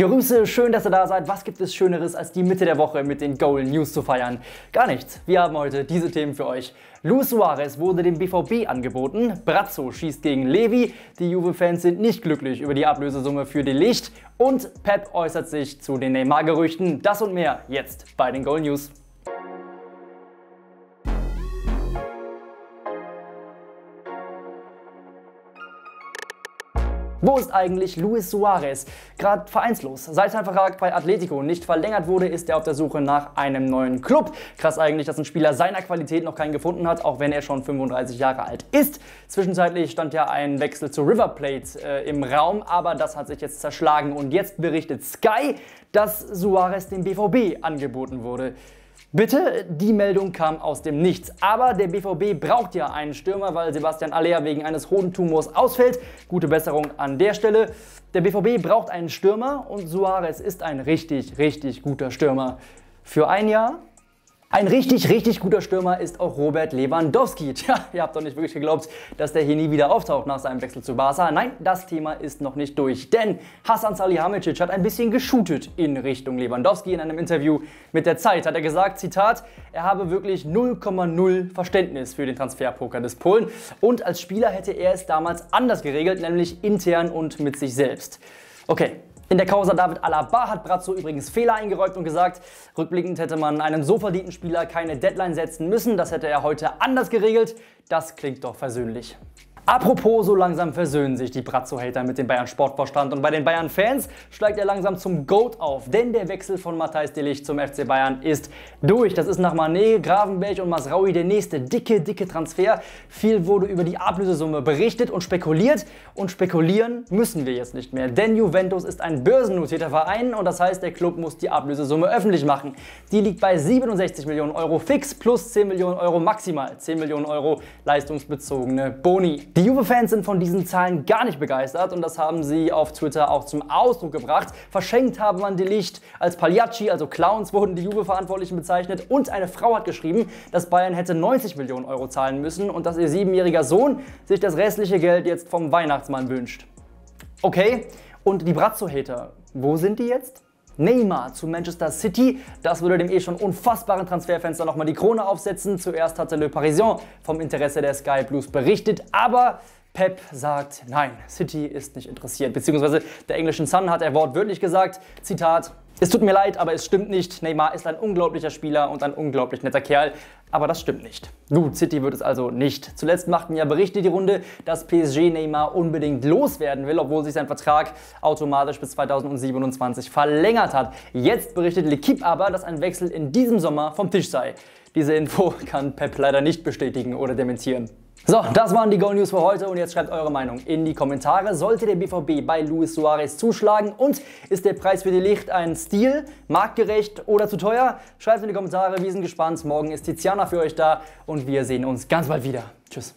Grüße, äh, schön, dass ihr da seid. Was gibt es Schöneres, als die Mitte der Woche mit den Golden News zu feiern? Gar nichts. Wir haben heute diese Themen für euch. Luis Suarez wurde dem BVB angeboten, Brazzo schießt gegen Levi, die Juve-Fans sind nicht glücklich über die Ablösesumme für die Licht und Pep äußert sich zu den Neymar-Gerüchten. Das und mehr jetzt bei den Golden News. Wo ist eigentlich Luis Suarez? Gerade vereinslos. Seit sein Vertrag bei Atletico nicht verlängert wurde, ist er auf der Suche nach einem neuen Club. Krass eigentlich, dass ein Spieler seiner Qualität noch keinen gefunden hat, auch wenn er schon 35 Jahre alt ist. Zwischenzeitlich stand ja ein Wechsel zu River Plate äh, im Raum, aber das hat sich jetzt zerschlagen. Und jetzt berichtet Sky, dass Suarez dem BVB angeboten wurde. Bitte, die Meldung kam aus dem Nichts. Aber der BVB braucht ja einen Stürmer, weil Sebastian Aller wegen eines Hodentumors ausfällt. Gute Besserung an der Stelle. Der BVB braucht einen Stürmer und Suarez ist ein richtig, richtig guter Stürmer. Für ein Jahr ein richtig, richtig guter Stürmer ist auch Robert Lewandowski. Tja, ihr habt doch nicht wirklich geglaubt, dass der hier nie wieder auftaucht nach seinem Wechsel zu Barca. Nein, das Thema ist noch nicht durch, denn Hasan Salihamidzic hat ein bisschen geshootet in Richtung Lewandowski. In einem Interview mit der Zeit hat er gesagt, Zitat, er habe wirklich 0,0 Verständnis für den Transferpoker des Polen und als Spieler hätte er es damals anders geregelt, nämlich intern und mit sich selbst. Okay, in der Causa David Alaba hat Brazzo übrigens Fehler eingeräumt und gesagt, rückblickend hätte man einem so verdienten Spieler keine Deadline setzen müssen. Das hätte er heute anders geregelt. Das klingt doch versöhnlich. Apropos, so langsam versöhnen sich die bratzo hater mit dem Bayern-Sportvorstand und bei den Bayern-Fans steigt er langsam zum Goat auf, denn der Wechsel von Matthijs Delich zum FC Bayern ist durch. Das ist nach Mané, Gravenberg und Masraui der nächste dicke, dicke Transfer. Viel wurde über die Ablösesumme berichtet und spekuliert und spekulieren müssen wir jetzt nicht mehr, denn Juventus ist ein börsennotierter Verein und das heißt, der Club muss die Ablösesumme öffentlich machen. Die liegt bei 67 Millionen Euro fix plus 10 Millionen Euro maximal, 10 Millionen Euro leistungsbezogene Boni. Die Juve-Fans sind von diesen Zahlen gar nicht begeistert und das haben sie auf Twitter auch zum Ausdruck gebracht. Verschenkt haben man die Licht. Als Pagliacci, also Clowns, wurden die Juve-Verantwortlichen bezeichnet und eine Frau hat geschrieben, dass Bayern hätte 90 Millionen Euro zahlen müssen und dass ihr siebenjähriger Sohn sich das restliche Geld jetzt vom Weihnachtsmann wünscht. Okay, und die Brazzo-Hater, wo sind die jetzt? Neymar zu Manchester City. Das würde dem eh schon unfassbaren Transferfenster nochmal die Krone aufsetzen. Zuerst hatte Le Parisien vom Interesse der Sky Blues berichtet, aber Pep sagt, nein, City ist nicht interessiert. Beziehungsweise der englischen Sun hat er wortwörtlich gesagt, Zitat, es tut mir leid, aber es stimmt nicht. Neymar ist ein unglaublicher Spieler und ein unglaublich netter Kerl. Aber das stimmt nicht. Gut, City wird es also nicht. Zuletzt machten ja Berichte die Runde, dass PSG Neymar unbedingt loswerden will, obwohl sich sein Vertrag automatisch bis 2027 verlängert hat. Jetzt berichtet L'Equipe aber, dass ein Wechsel in diesem Sommer vom Tisch sei. Diese Info kann Pep leider nicht bestätigen oder dementieren. So, das waren die Go News für heute und jetzt schreibt eure Meinung in die Kommentare. Sollte der BVB bei Luis Suarez zuschlagen und ist der Preis für die Licht ein Stil, marktgerecht oder zu teuer? Schreibt in die Kommentare, wir sind gespannt. Morgen ist Tiziana für euch da und wir sehen uns ganz bald wieder. Tschüss.